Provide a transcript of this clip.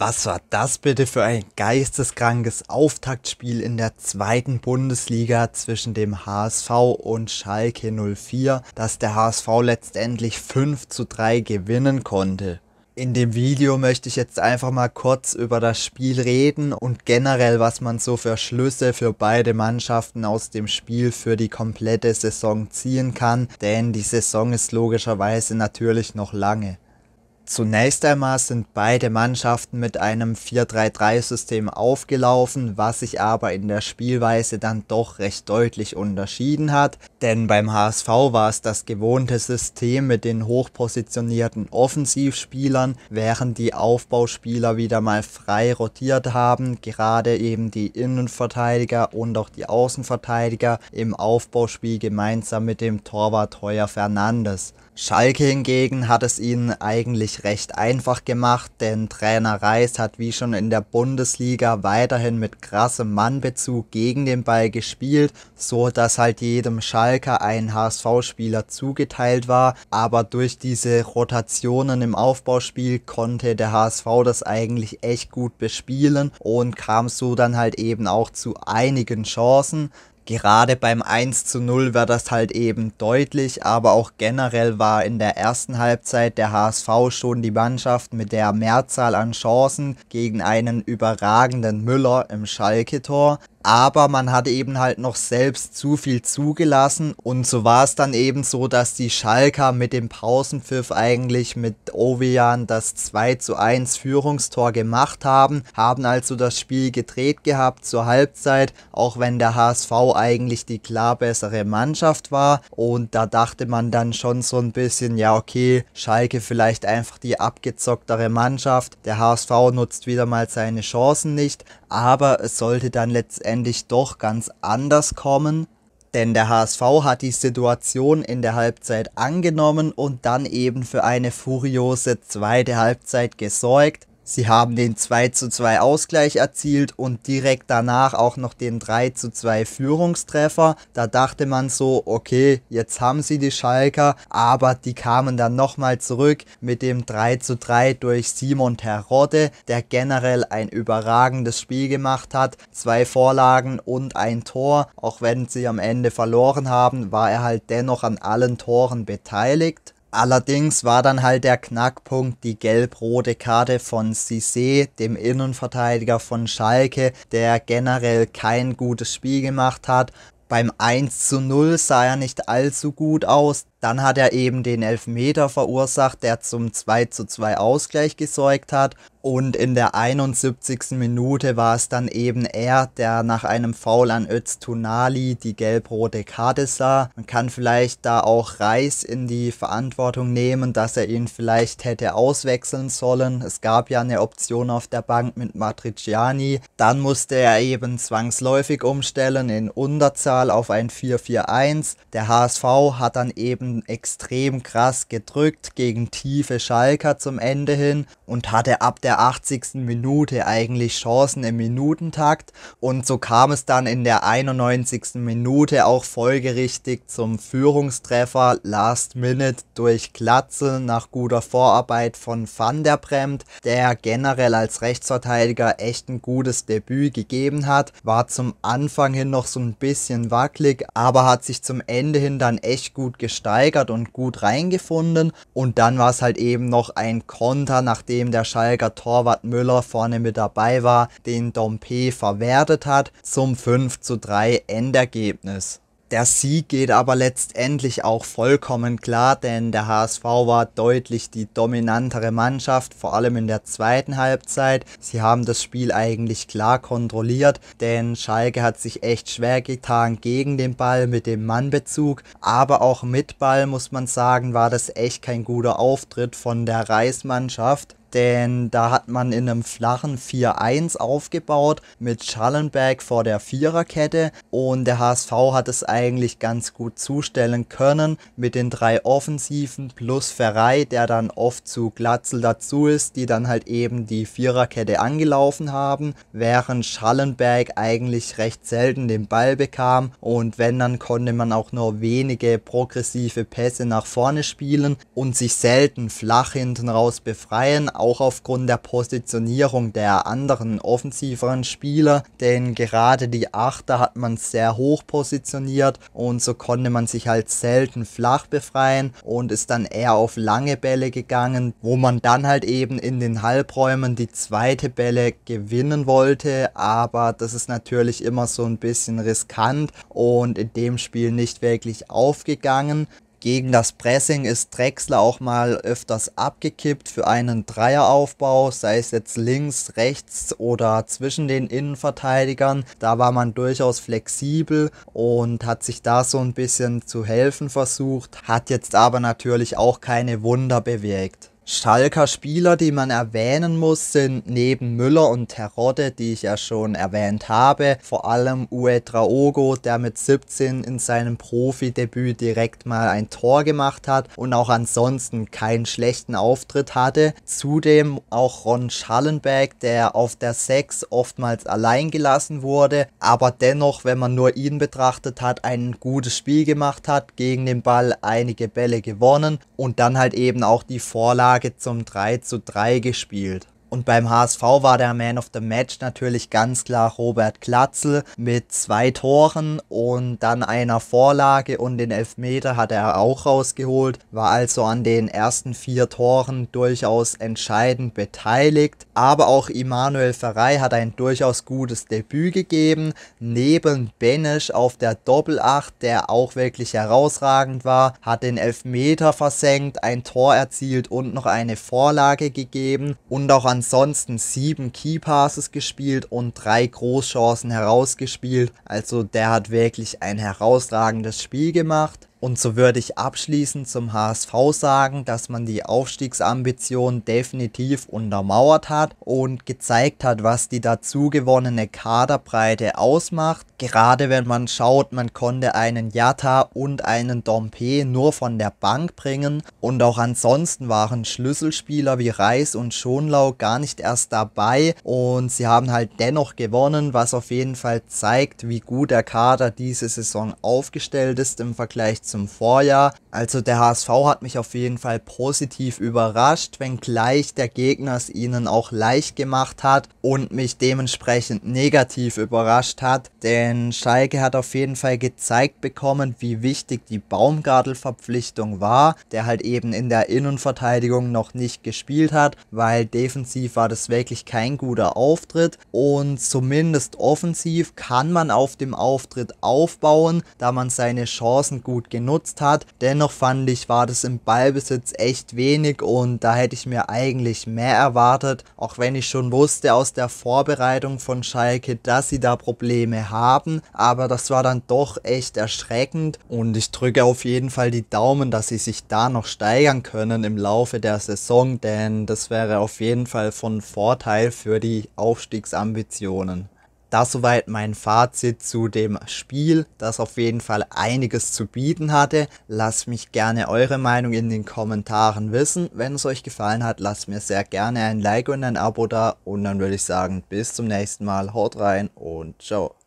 Was war das bitte für ein geisteskrankes Auftaktspiel in der zweiten Bundesliga zwischen dem HSV und Schalke 04, dass der HSV letztendlich 5 zu 3 gewinnen konnte. In dem Video möchte ich jetzt einfach mal kurz über das Spiel reden und generell, was man so für Schlüsse für beide Mannschaften aus dem Spiel für die komplette Saison ziehen kann, denn die Saison ist logischerweise natürlich noch lange. Zunächst einmal sind beide Mannschaften mit einem 4-3-3-System aufgelaufen, was sich aber in der Spielweise dann doch recht deutlich unterschieden hat denn beim HSV war es das gewohnte System mit den hochpositionierten Offensivspielern, während die Aufbauspieler wieder mal frei rotiert haben, gerade eben die Innenverteidiger und auch die Außenverteidiger im Aufbauspiel gemeinsam mit dem Torwart Heuer Fernandes. Schalke hingegen hat es ihnen eigentlich recht einfach gemacht, denn Trainer Reis hat wie schon in der Bundesliga weiterhin mit krassem Mannbezug gegen den Ball gespielt, so dass halt jedem Schalke Schalker ein HSV-Spieler zugeteilt war, aber durch diese Rotationen im Aufbauspiel konnte der HSV das eigentlich echt gut bespielen und kam so dann halt eben auch zu einigen Chancen. Gerade beim 1 zu 0 war das halt eben deutlich, aber auch generell war in der ersten Halbzeit der HSV schon die Mannschaft mit der Mehrzahl an Chancen gegen einen überragenden Müller im Schalke-Tor aber man hatte eben halt noch selbst zu viel zugelassen und so war es dann eben so, dass die Schalker mit dem Pausenpfiff eigentlich mit Ovian das 2 zu 1 Führungstor gemacht haben, haben also das Spiel gedreht gehabt zur Halbzeit, auch wenn der HSV eigentlich die klar bessere Mannschaft war und da dachte man dann schon so ein bisschen, ja okay, Schalke vielleicht einfach die abgezocktere Mannschaft, der HSV nutzt wieder mal seine Chancen nicht, aber es sollte dann letztendlich letztendlich doch ganz anders kommen. Denn der HSV hat die Situation in der Halbzeit angenommen und dann eben für eine furiose zweite Halbzeit gesorgt. Sie haben den 2 zu 2 Ausgleich erzielt und direkt danach auch noch den 3 zu 2 Führungstreffer. Da dachte man so, okay, jetzt haben sie die Schalker, aber die kamen dann nochmal zurück mit dem 3 zu 3 durch Simon Terodde, der generell ein überragendes Spiel gemacht hat. Zwei Vorlagen und ein Tor. Auch wenn sie am Ende verloren haben, war er halt dennoch an allen Toren beteiligt. Allerdings war dann halt der Knackpunkt die gelb-rote Karte von Cissé, dem Innenverteidiger von Schalke, der generell kein gutes Spiel gemacht hat. Beim 1 zu 0 sah er nicht allzu gut aus, dann hat er eben den Elfmeter verursacht, der zum 2 zu 2 Ausgleich gesorgt hat. Und in der 71. Minute war es dann eben er, der nach einem Foul an Öztunali die gelb-rote Karte sah. Man kann vielleicht da auch Reis in die Verantwortung nehmen, dass er ihn vielleicht hätte auswechseln sollen. Es gab ja eine Option auf der Bank mit Matriciani. Dann musste er eben zwangsläufig umstellen in Unterzahl auf ein 4-4-1. Der HSV hat dann eben extrem krass gedrückt gegen tiefe Schalker zum Ende hin und hatte ab der 80. Minute eigentlich Chancen im Minutentakt und so kam es dann in der 91. Minute auch folgerichtig zum Führungstreffer Last Minute durch Glatzel nach guter Vorarbeit von Van der Bremt, der generell als Rechtsverteidiger echt ein gutes Debüt gegeben hat, war zum Anfang hin noch so ein bisschen wackelig, aber hat sich zum Ende hin dann echt gut gestaltet gesteigert und gut reingefunden. Und dann war es halt eben noch ein Konter, nachdem der Schalker Torwart Müller vorne mit dabei war, den Dompe verwertet hat, zum 5 zu 3 Endergebnis. Der Sieg geht aber letztendlich auch vollkommen klar, denn der HSV war deutlich die dominantere Mannschaft, vor allem in der zweiten Halbzeit. Sie haben das Spiel eigentlich klar kontrolliert, denn Schalke hat sich echt schwer getan gegen den Ball mit dem Mannbezug, aber auch mit Ball muss man sagen, war das echt kein guter Auftritt von der Reismannschaft denn da hat man in einem flachen 4-1 aufgebaut mit Schallenberg vor der Viererkette und der HSV hat es eigentlich ganz gut zustellen können mit den drei Offensiven plus Ferrei, der dann oft zu Glatzel dazu ist, die dann halt eben die Viererkette angelaufen haben, während Schallenberg eigentlich recht selten den Ball bekam und wenn dann konnte man auch nur wenige progressive Pässe nach vorne spielen und sich selten flach hinten raus befreien, auch aufgrund der Positionierung der anderen offensiveren Spieler, denn gerade die Achter hat man sehr hoch positioniert und so konnte man sich halt selten flach befreien und ist dann eher auf lange Bälle gegangen, wo man dann halt eben in den Halbräumen die zweite Bälle gewinnen wollte, aber das ist natürlich immer so ein bisschen riskant und in dem Spiel nicht wirklich aufgegangen. Gegen das Pressing ist Drexler auch mal öfters abgekippt für einen Dreieraufbau, sei es jetzt links, rechts oder zwischen den Innenverteidigern. Da war man durchaus flexibel und hat sich da so ein bisschen zu helfen versucht, hat jetzt aber natürlich auch keine Wunder bewirkt. Schalker Spieler, die man erwähnen muss, sind neben Müller und Terodde, die ich ja schon erwähnt habe, vor allem Ue Traogo, der mit 17 in seinem Profidebüt direkt mal ein Tor gemacht hat und auch ansonsten keinen schlechten Auftritt hatte. Zudem auch Ron Schallenberg, der auf der 6 oftmals allein gelassen wurde, aber dennoch, wenn man nur ihn betrachtet hat, ein gutes Spiel gemacht hat, gegen den Ball einige Bälle gewonnen und dann halt eben auch die Vorlage Niederlage zum 3 zu 3 gespielt. Und beim HSV war der Man of the Match natürlich ganz klar Robert Glatzel mit zwei Toren und dann einer Vorlage und den Elfmeter hat er auch rausgeholt, war also an den ersten vier Toren durchaus entscheidend beteiligt. Aber auch Immanuel Ferrei hat ein durchaus gutes Debüt gegeben, neben Benesch auf der Doppelacht, der auch wirklich herausragend war, hat den Elfmeter versenkt, ein Tor erzielt und noch eine Vorlage gegeben und auch an Ansonsten sieben Key Passes gespielt und drei Großchancen herausgespielt. Also der hat wirklich ein herausragendes Spiel gemacht. Und so würde ich abschließend zum HSV sagen, dass man die Aufstiegsambition definitiv untermauert hat und gezeigt hat, was die dazu gewonnene Kaderbreite ausmacht. Gerade wenn man schaut, man konnte einen Jatta und einen Dompe nur von der Bank bringen und auch ansonsten waren Schlüsselspieler wie Reis und Schonlau gar nicht erst dabei und sie haben halt dennoch gewonnen, was auf jeden Fall zeigt, wie gut der Kader diese Saison aufgestellt ist im Vergleich zu zum Vorjahr. Also der HSV hat mich auf jeden Fall positiv überrascht, wenngleich der Gegner es ihnen auch leicht gemacht hat und mich dementsprechend negativ überrascht hat. Denn Schalke hat auf jeden Fall gezeigt bekommen, wie wichtig die Baumgartel-Verpflichtung war, der halt eben in der Innenverteidigung noch nicht gespielt hat, weil defensiv war das wirklich kein guter Auftritt und zumindest offensiv kann man auf dem Auftritt aufbauen, da man seine Chancen gut genutzt genutzt hat. Dennoch fand ich, war das im Ballbesitz echt wenig und da hätte ich mir eigentlich mehr erwartet, auch wenn ich schon wusste aus der Vorbereitung von Schalke, dass sie da Probleme haben. Aber das war dann doch echt erschreckend und ich drücke auf jeden Fall die Daumen, dass sie sich da noch steigern können im Laufe der Saison, denn das wäre auf jeden Fall von Vorteil für die Aufstiegsambitionen. Das soweit mein Fazit zu dem Spiel, das auf jeden Fall einiges zu bieten hatte. Lasst mich gerne eure Meinung in den Kommentaren wissen. Wenn es euch gefallen hat, lasst mir sehr gerne ein Like und ein Abo da. Und dann würde ich sagen, bis zum nächsten Mal. Haut rein und ciao.